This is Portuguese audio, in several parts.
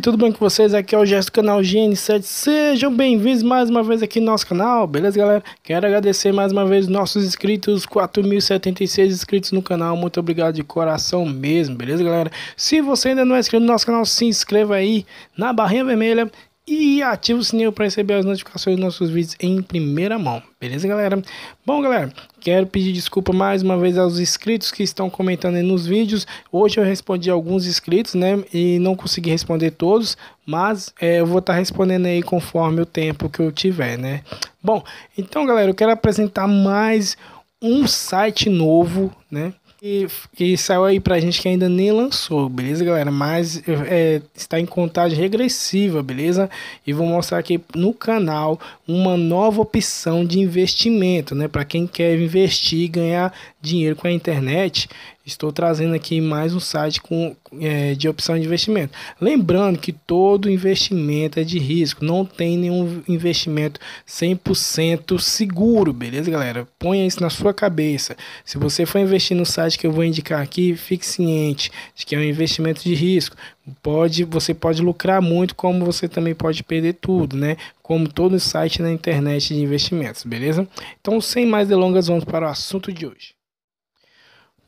tudo bem com vocês? Aqui é o Gesto Canal GN7. Sejam bem-vindos mais uma vez aqui no nosso canal, beleza, galera? Quero agradecer mais uma vez nossos inscritos, 4.076 inscritos no canal. Muito obrigado de coração mesmo, beleza, galera? Se você ainda não é inscrito no nosso canal, se inscreva aí na barrinha vermelha e ative o sininho para receber as notificações dos nossos vídeos em primeira mão. Beleza, galera? Bom, galera, quero pedir desculpa mais uma vez aos inscritos que estão comentando nos vídeos. Hoje eu respondi alguns inscritos, né? E não consegui responder todos, mas é, eu vou estar tá respondendo aí conforme o tempo que eu tiver, né? Bom, então, galera, eu quero apresentar mais um site novo, né? que, que saiu aí pra gente que ainda nem lançou, beleza, galera? Mas é, está em contagem regressiva, beleza? E vou mostrar aqui no canal uma nova opção de investimento, né? Para quem quer investir e ganhar dinheiro com a internet, Estou trazendo aqui mais um site com, é, de opção de investimento. Lembrando que todo investimento é de risco, não tem nenhum investimento 100% seguro, beleza, galera? Ponha isso na sua cabeça. Se você for investir no site que eu vou indicar aqui, fique ciente de que é um investimento de risco. Pode, você pode lucrar muito, como você também pode perder tudo, né? Como todo site na internet de investimentos, beleza? Então, sem mais delongas, vamos para o assunto de hoje.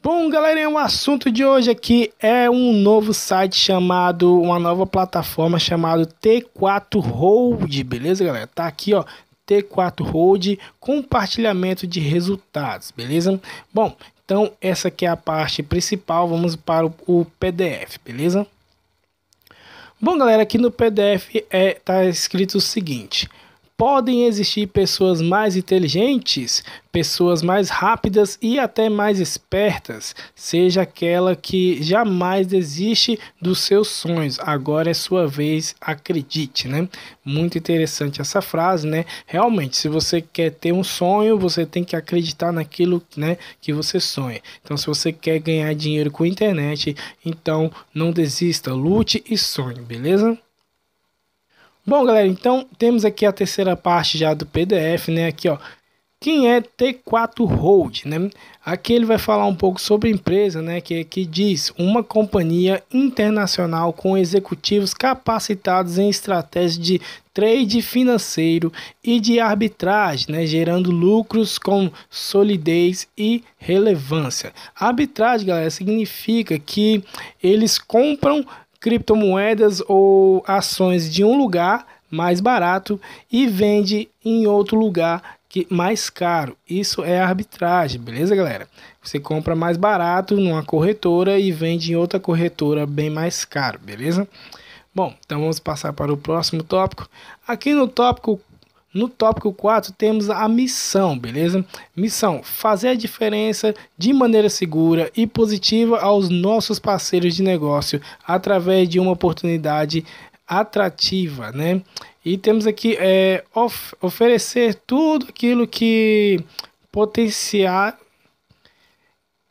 Bom, galera, o assunto de hoje aqui é um novo site chamado, uma nova plataforma chamado T4 Hold, beleza, galera? Tá aqui, ó, T4 Hold, compartilhamento de resultados, beleza? Bom, então essa aqui é a parte principal, vamos para o PDF, beleza? Bom, galera, aqui no PDF é tá escrito o seguinte: podem existir pessoas mais inteligentes, pessoas mais rápidas e até mais espertas, seja aquela que jamais desiste dos seus sonhos. Agora é sua vez, acredite, né? Muito interessante essa frase, né? Realmente, se você quer ter um sonho, você tem que acreditar naquilo, né, que você sonha. Então, se você quer ganhar dinheiro com a internet, então não desista, lute e sonhe, beleza? Bom, galera, então temos aqui a terceira parte já do PDF, né? Aqui, ó. Quem é T4 Hold, né? Aqui ele vai falar um pouco sobre empresa, né? Que, que diz uma companhia internacional com executivos capacitados em estratégias de trade financeiro e de arbitragem, né? Gerando lucros com solidez e relevância. Arbitragem, galera, significa que eles compram criptomoedas ou ações de um lugar mais barato e vende em outro lugar que mais caro. Isso é arbitragem, beleza, galera? Você compra mais barato numa corretora e vende em outra corretora bem mais caro, beleza? Bom, então vamos passar para o próximo tópico. Aqui no tópico no tópico 4 temos a missão, beleza? Missão: fazer a diferença de maneira segura e positiva aos nossos parceiros de negócio através de uma oportunidade atrativa, né? E temos aqui é, of, oferecer tudo aquilo que potenciar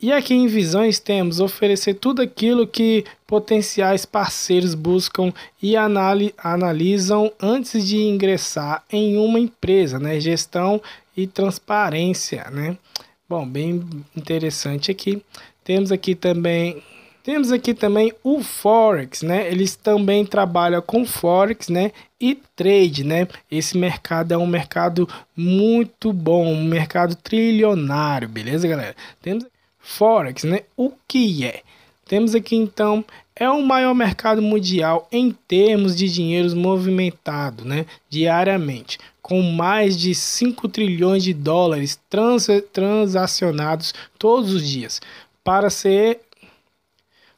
e aqui em Visões temos oferecer tudo aquilo que potenciais parceiros buscam e anali analisam antes de ingressar em uma empresa, né? Gestão e transparência, né? Bom, bem interessante aqui. Temos aqui também temos aqui também o Forex, né? Eles também trabalham com Forex, né? E trade, né? Esse mercado é um mercado muito bom, um mercado trilionário, beleza, galera? Temos Forex, né? O que é? Temos aqui então é o maior mercado mundial em termos de dinheiros movimentado, né, diariamente, com mais de 5 trilhões de dólares trans transacionados todos os dias. Para ser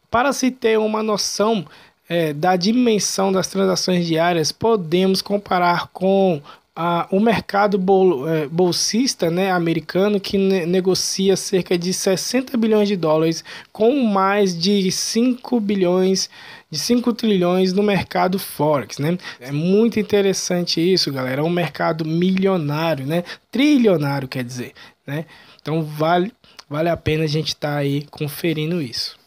para se ter uma noção é, da dimensão das transações diárias, podemos comparar com a, o mercado bol, é, bolsista né, americano, que ne negocia cerca de 60 bilhões de dólares, com mais de 5 bilhões de 5 trilhões no mercado Forex, né? É muito interessante isso, galera. É um mercado milionário, né? Trilionário, quer dizer, né? Então vale, vale a pena a gente estar tá aí conferindo isso.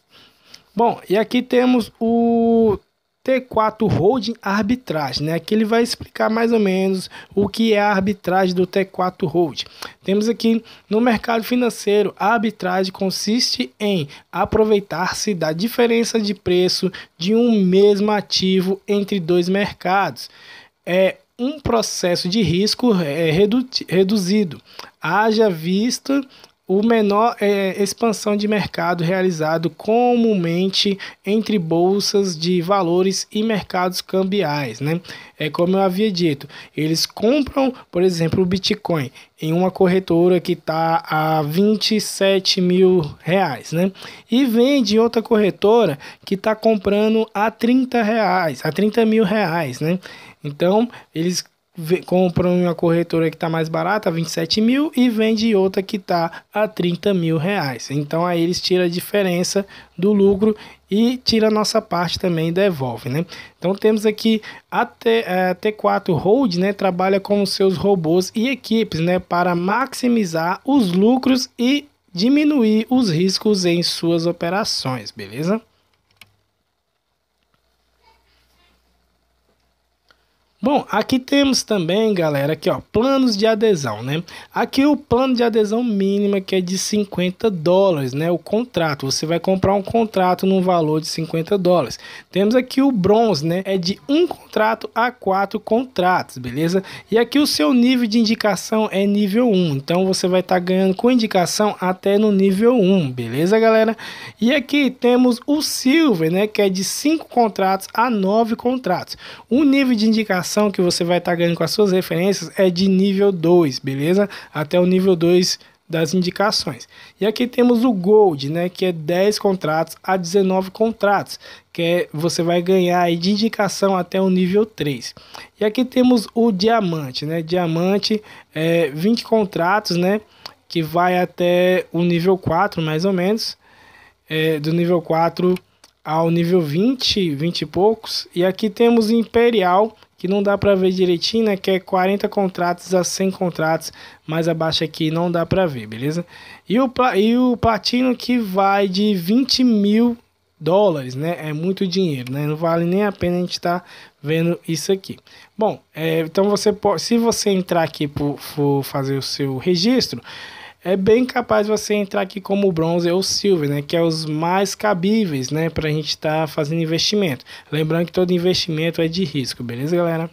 Bom, e aqui temos o T4 Holding Arbitragem, né? Que ele vai explicar mais ou menos o que é a arbitragem do T4 Holding. Temos aqui no mercado financeiro, a arbitragem consiste em aproveitar-se da diferença de preço de um mesmo ativo entre dois mercados. É um processo de risco é, redu reduzido, haja vista o menor é, expansão de mercado realizado comumente entre bolsas de valores e mercados cambiais, né? É como eu havia dito, eles compram, por exemplo, o Bitcoin em uma corretora que está a 27 mil reais, né? E vende outra corretora que está comprando a 30 reais, a 30 mil reais, né? Então eles compra uma corretora que está mais barata, 27 mil, e vende outra que está a 30 mil reais. Então aí eles tiram a diferença do lucro e tira a nossa parte também e devolve, né? Então temos aqui a T, a é, T4 Hold, né? Trabalha com seus robôs e equipes, né? Para maximizar os lucros e diminuir os riscos em suas operações, beleza? Bom, aqui temos também, galera, aqui ó, planos de adesão, né? Aqui o plano de adesão mínima que é de 50 dólares, né? O contrato, você vai comprar um contrato num valor de 50 dólares. Temos aqui o bronze, né? É de um contrato a quatro contratos, beleza? E aqui o seu nível de indicação é nível 1, então você vai estar tá ganhando com indicação até no nível 1, beleza, galera? E aqui temos o silver, né? Que é de cinco contratos a nove contratos. O nível de indicação informação que você vai estar tá ganhando com as suas referências é de nível 2, beleza? Até o nível 2 das indicações. E aqui temos o Gold, né, que é 10 contratos a 19 contratos, que é, você vai ganhar aí de indicação até o nível 3. E aqui temos o Diamante, né? Diamante é 20 contratos, né, que vai até o nível 4, mais ou menos. É, do nível 4 ao nível 20, 20 e poucos. E aqui temos Imperial, que não dá para ver direitinho, né? Que é 40 contratos a 100 contratos, mais abaixo aqui não dá para ver, beleza? E o, e o Platino que vai de 20 mil dólares, né? É muito dinheiro, né? Não vale nem a pena a gente estar tá vendo isso aqui. Bom, é, então você pode, se você entrar aqui por, for fazer o seu registro, é bem capaz de você entrar aqui como bronze ou silver, né, que é os mais cabíveis, né, para a gente estar tá fazendo investimento. Lembrando que todo investimento é de risco, beleza, galera?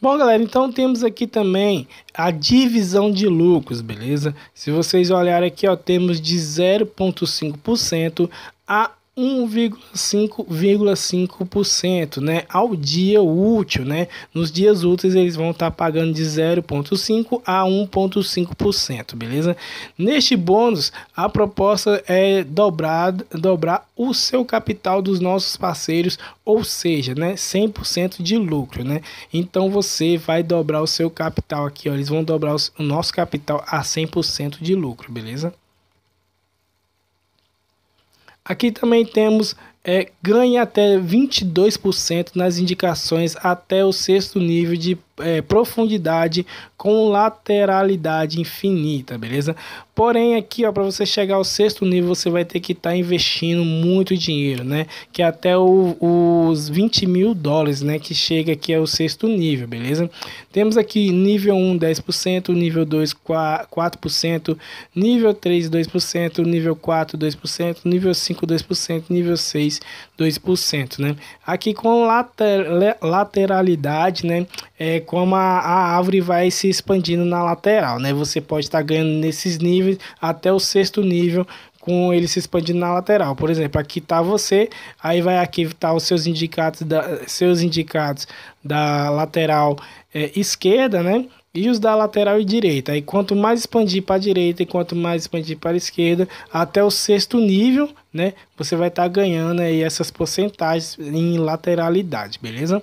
Bom, galera, então temos aqui também a divisão de lucros, beleza? Se vocês olharem aqui, ó, temos de 0,5% a 1,5% né, ao dia útil. Né? Nos dias úteis, eles vão estar tá pagando de 0,5% a 1,5%. Beleza? Neste bônus, a proposta é dobrar, dobrar o seu capital dos nossos parceiros, ou seja, né, 100% de lucro. Né? Então, você vai dobrar o seu capital aqui. Ó, eles vão dobrar o nosso capital a 100% de lucro. Beleza? Aqui também temos é, ganha até 22% nas indicações até o sexto nível de é, profundidade com lateralidade infinita, beleza? Porém, aqui ó, para você chegar ao sexto nível, você vai ter que estar tá investindo muito dinheiro, né? Que é até o, os 20 mil dólares, né? Que chega aqui ao sexto nível, beleza? Temos aqui nível 1, 10%, nível 2, 4%, nível 3, 2%, nível 4, 2%, nível 5, 2%, nível 6, 2%, né? Aqui com later, lateralidade, né? É, como a, a árvore vai se expandindo na lateral, né? Você pode estar tá ganhando nesses níveis até o sexto nível com ele se expandindo na lateral. Por exemplo, aqui está você, aí vai aqui tá os seus indicados da, seus indicados da lateral é, esquerda, né? E os da lateral e direita. Aí quanto mais expandir para a direita e quanto mais expandir para a esquerda, até o sexto nível, né? Você vai estar tá ganhando aí essas porcentagens em lateralidade, beleza?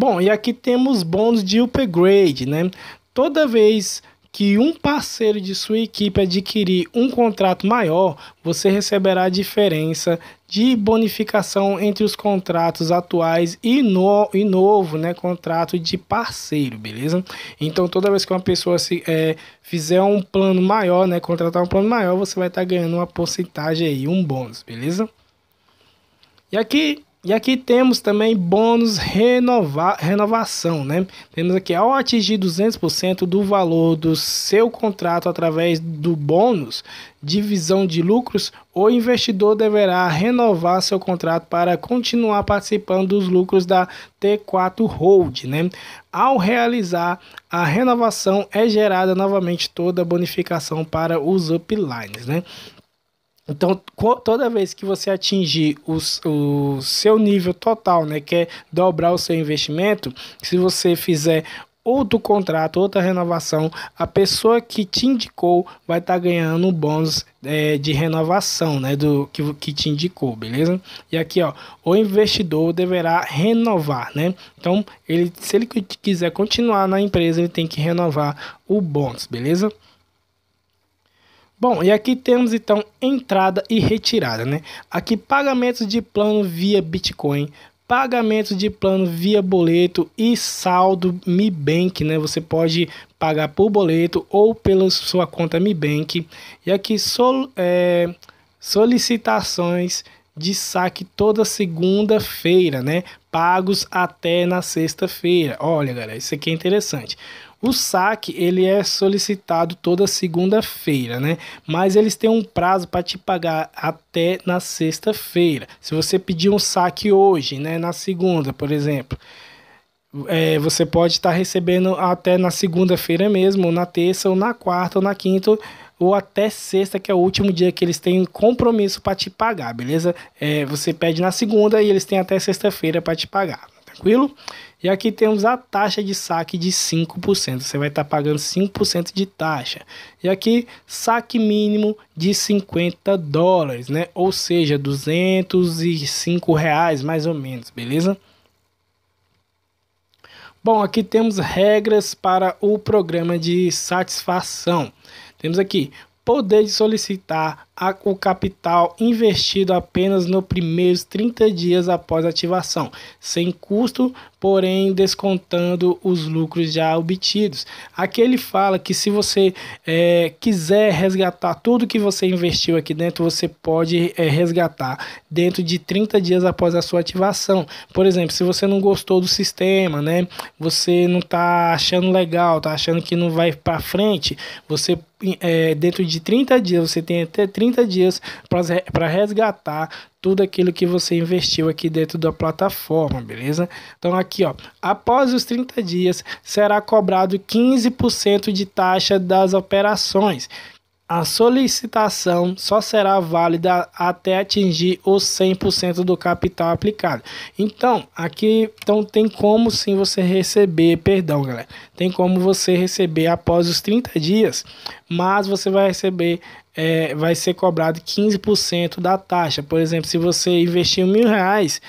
Bom, e aqui temos bônus de upgrade, né? Toda vez que um parceiro de sua equipe adquirir um contrato maior, você receberá a diferença de bonificação entre os contratos atuais e, no, e novo né, contrato de parceiro, beleza? Então, toda vez que uma pessoa se, é, fizer um plano maior, né, contratar um plano maior, você vai estar tá ganhando uma porcentagem aí, um bônus, beleza? E aqui e aqui temos também bônus renova, renovação, né? Temos aqui, ao atingir 200% do valor do seu contrato através do bônus, divisão de lucros, o investidor deverá renovar seu contrato para continuar participando dos lucros da T4 Hold, né? Ao realizar a renovação, é gerada novamente toda a bonificação para os uplines, né? Então, toda vez que você atingir o o seu nível total, né, que é dobrar o seu investimento, se você fizer outro contrato, outra renovação, a pessoa que te indicou vai estar tá ganhando um bônus é, de renovação, né, do que, que te indicou, beleza? E aqui, ó, o investidor deverá renovar, né? Então, ele, se ele quiser continuar na empresa, ele tem que renovar o bônus, beleza? Bom, e aqui temos então entrada e retirada, né? Aqui pagamentos de plano via Bitcoin, pagamentos de plano via boleto e saldo Mi Bank, né? Você pode pagar por boleto ou pela sua conta Mi Bank. E aqui sol, é, solicitações de saque toda segunda-feira, né? Pagos até na sexta-feira. Olha, galera, isso aqui é interessante. O saque ele é solicitado toda segunda-feira, né? Mas eles têm um prazo para te pagar até na sexta-feira. Se você pedir um saque hoje, né, na segunda, por exemplo, é, você pode estar tá recebendo até na segunda-feira mesmo, ou na terça, ou na quarta, ou na quinta, ou até sexta, que é o último dia que eles têm compromisso para te pagar, beleza? É, você pede na segunda e eles têm até sexta-feira para te pagar tranquilo? E aqui temos a taxa de saque de 5%. Você vai estar tá pagando 5% de taxa. E aqui, saque mínimo de 50 dólares, né? Ou seja, 205 reais, mais ou menos, beleza? Bom, aqui temos regras para o programa de satisfação. Temos aqui poder solicitar a, o capital investido apenas nos primeiros 30 dias após ativação, sem custo porém descontando os lucros já obtidos. Aqui ele fala que se você é, quiser resgatar tudo que você investiu aqui dentro, você pode é, resgatar dentro de 30 dias após a sua ativação. Por exemplo, se você não gostou do sistema, né? Você não tá achando legal, tá achando que não vai para frente, você é, dentro de 30 dias, você tem até 30 dias para resgatar tudo aquilo que você investiu aqui dentro da plataforma, beleza? Então aqui, ó, após os 30 dias será cobrado 15% de taxa das operações a solicitação só será válida até atingir os 100% do capital aplicado. Então, aqui então tem como sim você receber, perdão, galera. Tem como você receber após os 30 dias, mas você vai receber é, vai ser cobrado 15% da taxa. Por exemplo, se você investiu mil reais,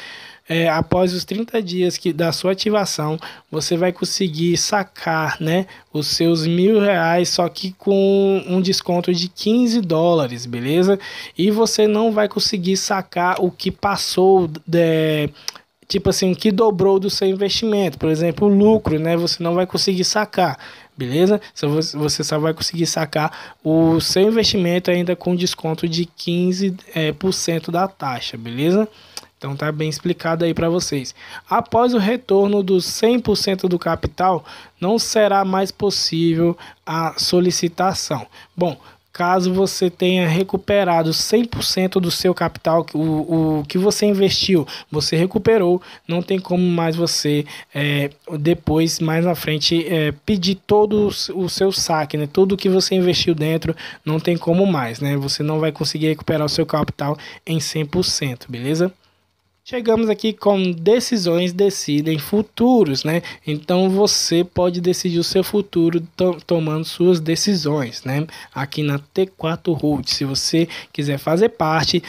é, após os 30 dias que, da sua ativação, você vai conseguir sacar né, os seus mil reais, só que com um desconto de 15 dólares, beleza? E você não vai conseguir sacar o que passou. É, tipo assim, que dobrou do seu investimento, por exemplo, o lucro, né? Você não vai conseguir sacar, beleza? Você só vai conseguir sacar o seu investimento ainda com desconto de 15% é, por cento da taxa, beleza? Então tá bem explicado aí para vocês. Após o retorno dos 100% do capital, não será mais possível a solicitação. Bom, caso você tenha recuperado 100% do seu capital, o, o que você investiu, você recuperou, não tem como mais você é, depois, mais na frente, é, pedir todo o seu saque, né? tudo que você investiu dentro, não tem como mais, né? você não vai conseguir recuperar o seu capital em 100%, beleza? chegamos aqui com decisões decidem futuros, né? Então você pode decidir o seu futuro to tomando suas decisões, né? Aqui na T4 Root, se você quiser fazer parte,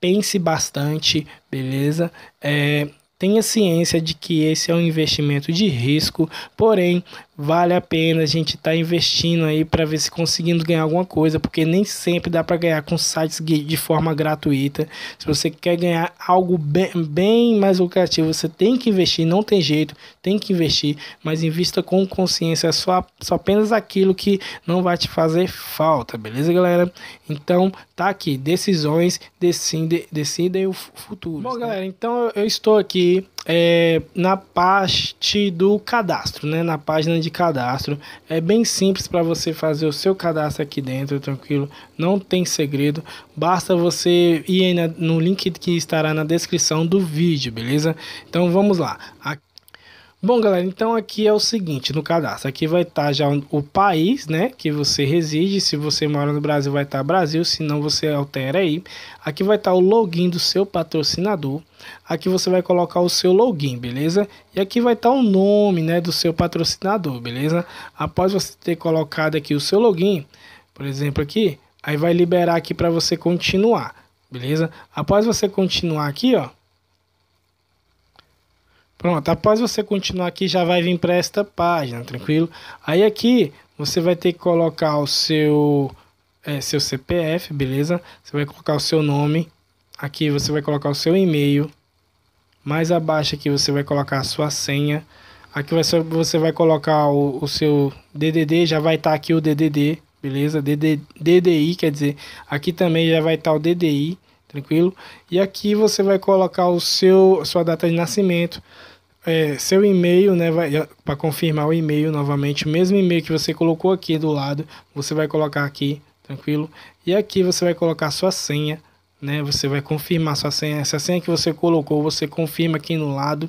pense bastante, beleza? É, tenha ciência de que esse é um investimento de risco, porém vale a pena a gente estar tá investindo aí para ver se conseguindo ganhar alguma coisa, porque nem sempre dá para ganhar com sites de forma gratuita. Se você quer ganhar algo bem, bem mais lucrativo, você tem que investir, não tem jeito, tem que investir, mas invista com consciência, só, só apenas aquilo que não vai te fazer falta, beleza, galera? Então, tá aqui, decisões decidem, decidem o futuro. Bom, né? galera, então eu estou aqui é, na parte do cadastro, né? Na página de cadastro. É bem simples para você fazer o seu cadastro aqui dentro, tranquilo. Não tem segredo. Basta você ir no link que estará na descrição do vídeo, beleza? Então vamos lá. Aqui Bom, galera, então aqui é o seguinte, no cadastro, aqui vai estar tá já o país, né, que você reside, se você mora no Brasil vai estar tá Brasil, se não você altera aí. Aqui vai estar tá o login do seu patrocinador, aqui você vai colocar o seu login, beleza? E aqui vai estar tá o nome, né, do seu patrocinador, beleza? Após você ter colocado aqui o seu login, por exemplo aqui, aí vai liberar aqui para você continuar, beleza? Após você continuar aqui, ó, Pronto, após você continuar aqui, já vai vir para esta página, tranquilo? Aí aqui, você vai ter que colocar o seu, é, seu CPF, beleza? Você vai colocar o seu nome, aqui você vai colocar o seu e-mail, mais abaixo aqui você vai colocar a sua senha, aqui você vai colocar o, o seu DDD, já vai estar tá aqui o DDD, beleza? DD, DDI, quer dizer, aqui também já vai estar tá o DDI, tranquilo? E aqui você vai colocar o seu, sua data de nascimento, é, seu e-mail, né, para confirmar o e-mail novamente, o mesmo e-mail que você colocou aqui do lado, você vai colocar aqui, tranquilo? E aqui você vai colocar sua senha, né? Você vai confirmar sua senha, essa senha que você colocou, você confirma aqui no lado.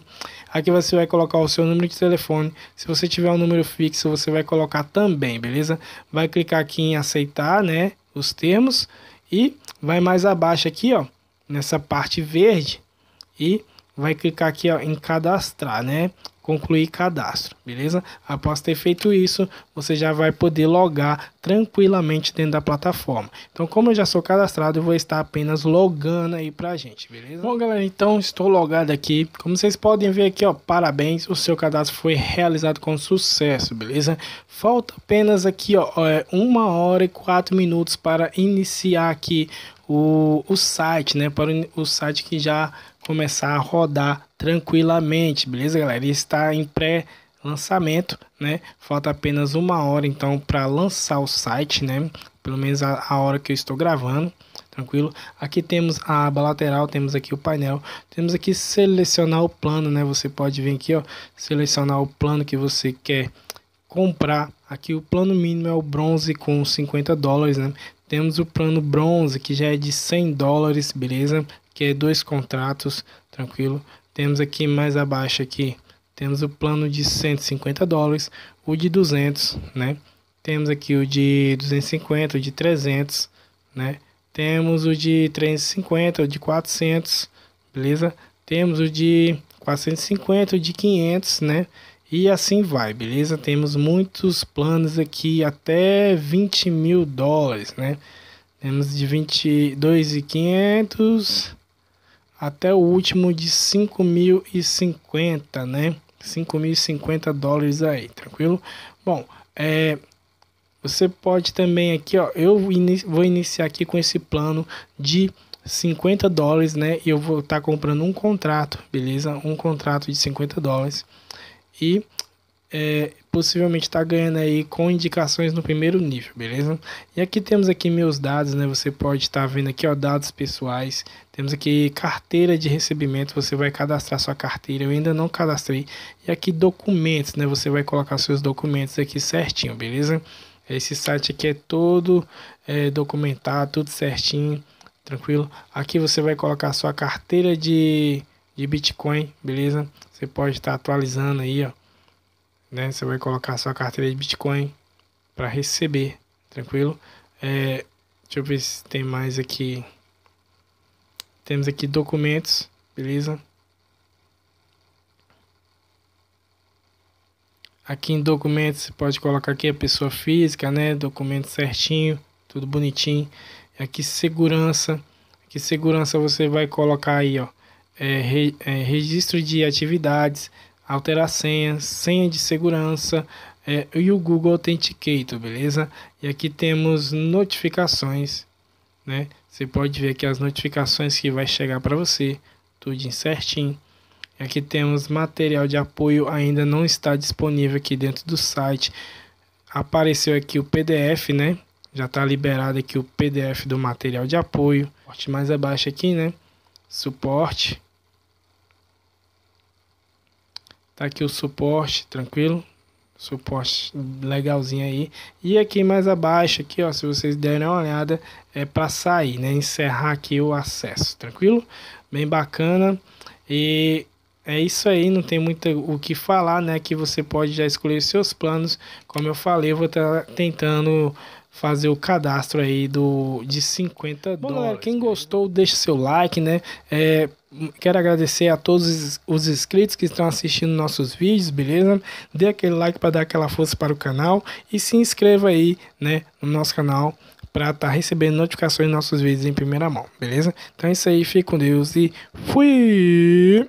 Aqui você vai colocar o seu número de telefone. Se você tiver um número fixo, você vai colocar também, beleza? Vai clicar aqui em aceitar, né, os termos e vai mais abaixo aqui, ó, nessa parte verde e vai clicar aqui ó, em cadastrar, né? concluir cadastro, beleza? Após ter feito isso, você já vai poder logar tranquilamente dentro da plataforma. Então, como eu já sou cadastrado, eu vou estar apenas logando aí pra gente, beleza? Bom, galera, então estou logado aqui. Como vocês podem ver aqui, ó, parabéns, o seu cadastro foi realizado com sucesso, beleza? Falta apenas aqui, ó, é uma hora e quatro minutos para iniciar aqui o, o site, né? Para o site que já começar a rodar tranquilamente, beleza, galera? E está em pré-lançamento, né? Falta apenas uma hora, então, para lançar o site, né? Pelo menos a, a hora que eu estou gravando, tranquilo? Aqui temos a aba lateral, temos aqui o painel, temos aqui selecionar o plano, né? Você pode vir aqui, ó, selecionar o plano que você quer comprar. Aqui o plano mínimo é o bronze com 50 dólares, né? Temos o plano bronze que já é de 100 dólares, beleza? Que é dois contratos, tranquilo? Temos aqui mais abaixo aqui, temos o plano de 150 dólares, o de 200, né? Temos aqui o de 250, o de 300, né? Temos o de 350, o de 400, beleza? Temos o de 450, o de 500, né? E assim vai, beleza? Temos muitos planos aqui até 20 mil dólares, né? Temos de 22.500, até o último de 5.050, né? 5.050 dólares aí, tranquilo? Bom, é, você pode também aqui, ó, eu vou iniciar aqui com esse plano de 50 dólares, né? E eu vou estar tá comprando um contrato, beleza? Um contrato de 50 dólares. E é, possivelmente está tá ganhando aí com indicações no primeiro nível, beleza? E aqui temos aqui meus dados, né? Você pode estar tá vendo aqui, ó, dados pessoais. Temos aqui carteira de recebimento, você vai cadastrar sua carteira, eu ainda não cadastrei. E aqui documentos, né? Você vai colocar seus documentos aqui certinho, beleza? Esse site aqui é todo é, documentado, tudo certinho, tranquilo. Aqui você vai colocar sua carteira de, de Bitcoin, beleza? Você pode estar tá atualizando aí, ó né? Você vai colocar sua carteira de Bitcoin para receber, tranquilo? É, deixa eu ver se tem mais aqui. Temos aqui documentos, beleza? Aqui em documentos, você pode colocar aqui a pessoa física, né? Documento certinho, tudo bonitinho. Aqui segurança, aqui segurança você vai colocar aí, ó. É, re, é, registro de atividades, alterar senhas, senha de segurança é, e o Google Authenticator, beleza? E aqui temos notificações, né? Você pode ver aqui as notificações que vai chegar para você, tudo certinho. E aqui temos material de apoio, ainda não está disponível aqui dentro do site. Apareceu aqui o PDF, né? Já está liberado aqui o PDF do material de apoio. Mais abaixo aqui, né? Suporte Tá aqui o suporte, tranquilo? Suporte legalzinho aí. E aqui mais abaixo, aqui, ó, se vocês derem uma olhada, é para sair, né? Encerrar aqui o acesso, tranquilo? Bem bacana. E é isso aí, não tem muito o que falar, né? Que você pode já escolher seus planos. Como eu falei, eu vou estar tá tentando fazer o cadastro aí do de 50 Bom, dólares. Bom, galera, quem né? gostou, deixa seu like, né? É, Quero agradecer a todos os inscritos que estão assistindo nossos vídeos, beleza? Dê aquele like para dar aquela força para o canal e se inscreva aí, né, no nosso canal para estar tá recebendo notificações de nossos vídeos em primeira mão, beleza? Então é isso aí, fique com Deus e fui!